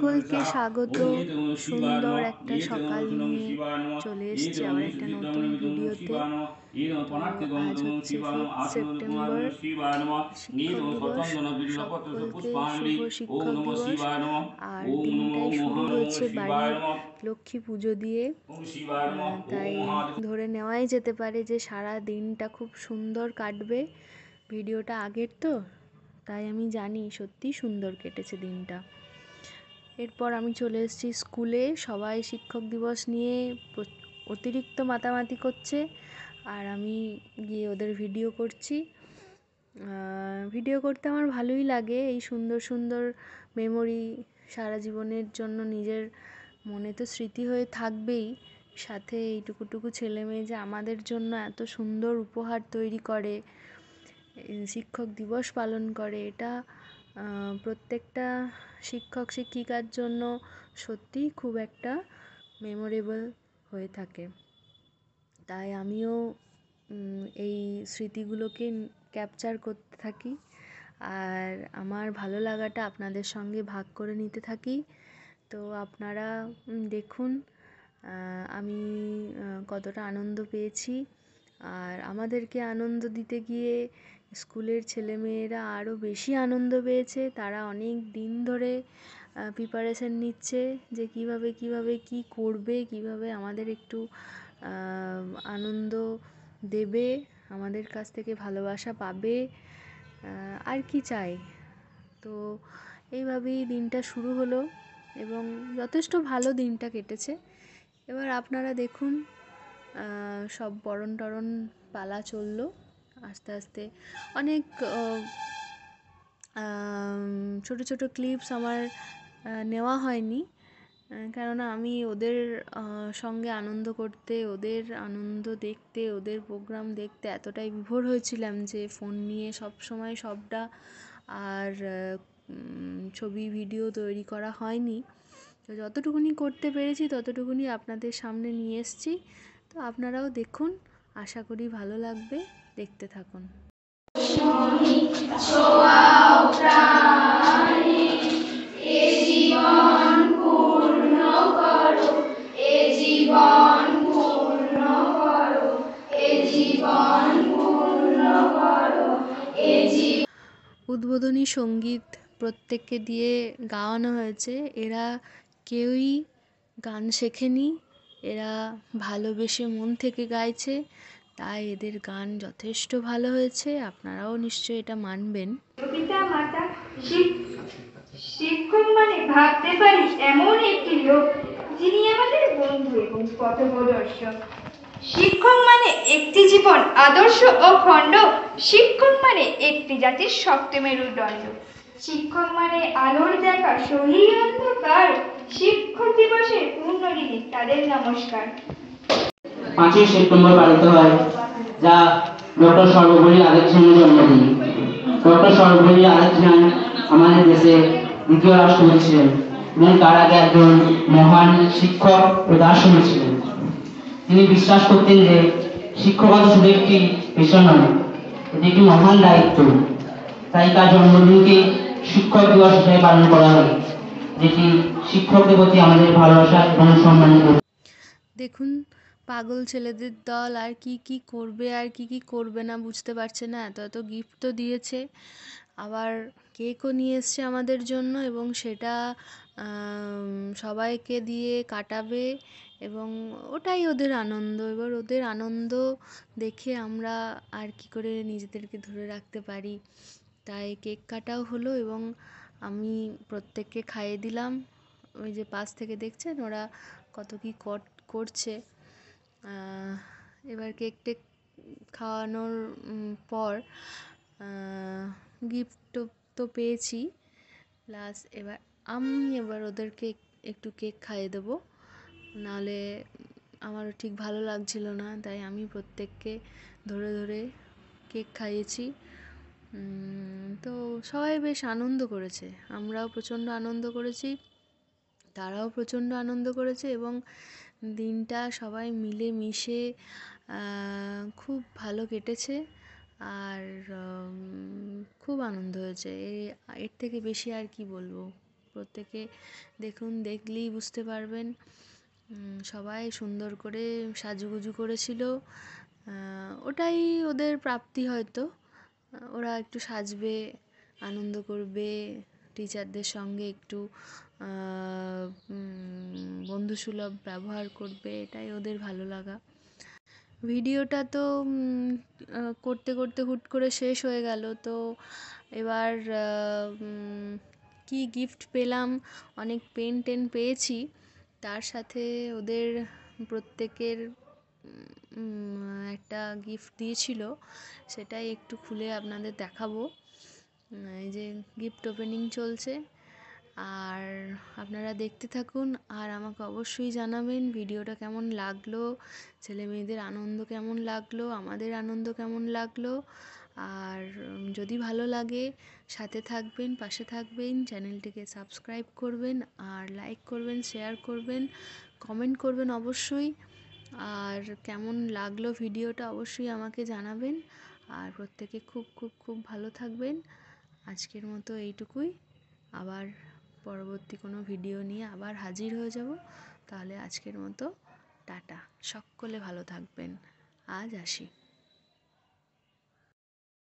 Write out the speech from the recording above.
সকলকে স্বাগত সুন্দর একটা সকাল নিয়ে চলে এসেছি আমার একটা নতুন ভিডিওতে আজ হচ্ছে সেপ্টেম্বর শিক্ষক দিবস শুভ শিক্ষক দিবস আর দিনটাই শুরু হয়েছে বাড়ির লক্ষ্মী পুজো দিয়ে তাই ধরে নেওয়াই যেতে পারে যে সারা দিনটা খুব সুন্দর কাটবে ভিডিওটা আগের তো তাই আমি জানি সত্যি সুন্দর কেটেছে দিনটা এরপর আমি চলে এসেছি স্কুলে সবাই শিক্ষক দিবস নিয়ে অতিরিক্ত মাতামাতি করছে আর আমি গিয়ে ওদের ভিডিও করছি ভিডিও করতে আমার ভালোই লাগে এই সুন্দর সুন্দর মেমোরি সারা জীবনের জন্য নিজের মনে তো স্মৃতি হয়ে থাকবেই সাথে এইটুকুটুকু ছেলে মেয়ে যে আমাদের জন্য এত সুন্দর উপহার তৈরি করে শিক্ষক দিবস পালন করে এটা প্রত্যেকটা শিক্ষক শিক্ষিকার জন্য সত্যিই খুব একটা মেমোরেবল হয়ে থাকে তাই আমিও এই স্মৃতিগুলোকে ক্যাপচার করতে থাকি আর আমার ভালো লাগাটা আপনাদের সঙ্গে ভাগ করে নিতে থাকি তো আপনারা দেখুন আমি কতটা আনন্দ পেয়েছি আর আমাদেরকে আনন্দ দিতে গিয়ে স্কুলের ছেলেমেয়েরা আরও বেশি আনন্দ পেয়েছে তারা অনেক দিন ধরে প্রিপারেশান নিচ্ছে যে কীভাবে কীভাবে কী করবে কীভাবে আমাদের একটু আনন্দ দেবে আমাদের কাছ থেকে ভালোবাসা পাবে আর কি চাই তো এইভাবেই দিনটা শুরু হলো এবং যথেষ্ট ভালো দিনটা কেটেছে এবার আপনারা দেখুন সব বরণ টরণ পালা চললো আস্তে আস্তে অনেক ছোটো ছোটো ক্লিপস আমার নেওয়া হয়নি কেননা আমি ওদের সঙ্গে আনন্দ করতে ওদের আনন্দ দেখতে ওদের প্রোগ্রাম দেখতে এতটাই বিভোর হয়েছিলাম যে ফোন নিয়ে সব সময় সবটা আর ছবি ভিডিও তৈরি করা হয়নি তো যতটুকুনি করতে পেরেছি ততটুকুনি আপনাদের সামনে নিয়ে এসছি তো আপনারাও দেখুন আশা করি ভালো লাগবে দেখতে থাকুন উদ্বোধনী সঙ্গীত প্রত্যেককে দিয়ে গাওয়ানো হয়েছে এরা কেউই গান শেখেনি এরা ভালোবেসে মন থেকে গাইছে তাই এদের গান যথেষ্ট ভালো হয়েছে আপনারাও নিশ্চয়ই এটা মানবেন শিক্ষক মানে ভাবতে পারি এমন একটি লোক যিনি আমাদের বন্ধু এবং পথপ্রদর্শক শিক্ষক মানে একটি জীবন আদর্শ ও খণ্ড শিক্ষক মানে একটি জাতির শক্ত মেরুদণ্ড শিক্ষক মানে আলোর দেখা সহি অন্ধকার শিক্ষক দিবসের পূর্ণ দিনে তাদের নমস্কার পাঁচই সেপ্টেম্বর পালিত হয় যা ডক্টর সর্বপল্লী রাধাকৃষ্ণের জন্মদিন ডক্টর সর্বপল্লী রাধাকৃষ্ণ আমাদের দেশে দ্বিতীয় রাষ্ট্রপতি ছিলেন এবং তার আগে একজন মহান শিক্ষক ও দার্শনিক ছিলেন তিনি বিশ্বাস করতেন যে শিক্ষকতা শুধু একটি পেশা নয় এটি একটি মহান দায়িত্ব তাই তার জন্মদিনকে শিক্ষক দিবস হিসেবে পালন করা হয় যেটি শিক্ষকদের প্রতি আমাদের ভালোবাসা এবং সম্মান দেখুন পাগল ছেলেদের দল আর কি কি করবে আর কি কি করবে না বুঝতে পারছে না এত এত গিফট তো দিয়েছে আবার কেকও নিয়ে এসছে আমাদের জন্য এবং সেটা সবাইকে দিয়ে কাটাবে এবং ওটাই ওদের আনন্দ এবার ওদের আনন্দ দেখে আমরা আর কি করে নিজেদেরকে ধরে রাখতে পারি তাই কেক কাটাও হলো এবং আমি প্রত্যেককে খাইয়ে দিলাম ওই যে পাশ থেকে দেখছেন ওরা কত কী করছে এবার কেক টেক খাওয়ানোর পর গিফট তো পেয়েছি প্লাস এবার আমি এবার ওদেরকে একটু কেক খাইয়ে দেবো নাহলে আমারও ঠিক ভালো লাগছিল না তাই আমি প্রত্যেককে ধরে ধরে কেক খাইয়েছি তো সবাই বেশ আনন্দ করেছে আমরাও প্রচণ্ড আনন্দ করেছি তারাও প্রচণ্ড আনন্দ করেছে এবং দিনটা সবাই মিলে মিশে খুব ভালো কেটেছে আর খুব আনন্দ হয়েছে এর থেকে বেশি আর কি বলবো প্রত্যেকে দেখুন দেখলেই বুঝতে পারবেন সবাই সুন্দর করে সাজুগুজু করেছিল ওটাই ওদের প্রাপ্তি হয়তো ওরা একটু সাজবে আনন্দ করবে টিচারদের সঙ্গে একটু বন্ধুসুলভ ব্যবহার করবে এটাই ওদের ভালো লাগা ভিডিওটা তো করতে করতে হুট করে শেষ হয়ে গেল তো এবার কি গিফট পেলাম অনেক পেন টেন পেয়েছি তার সাথে ওদের প্রত্যেকের একটা গিফট দিয়েছিল সেটাই একটু খুলে আপনাদের দেখাবো এই যে গিফট ওপেনিং চলছে আর আপনারা দেখতে থাকুন আর আমাকে অবশ্যই জানাবেন ভিডিওটা কেমন লাগলো ছেলে মেয়েদের আনন্দ কেমন লাগলো আমাদের আনন্দ কেমন লাগলো আর যদি ভালো লাগে সাথে থাকবেন পাশে থাকবেন চ্যানেলটিকে সাবস্ক্রাইব করবেন আর লাইক করবেন শেয়ার করবেন কমেন্ট করবেন অবশ্যই আর কেমন লাগলো ভিডিওটা অবশ্যই আমাকে জানাবেন আর প্রত্যেকে খুব খুব খুব ভালো থাকবেন আজকের মতো এইটুকুই আবার পরবর্তী কোনো ভিডিও নিয়ে আবার হাজির হয়ে যাব তাহলে আজকের মতো টাটা সকলে ভালো থাকবেন আজ আসি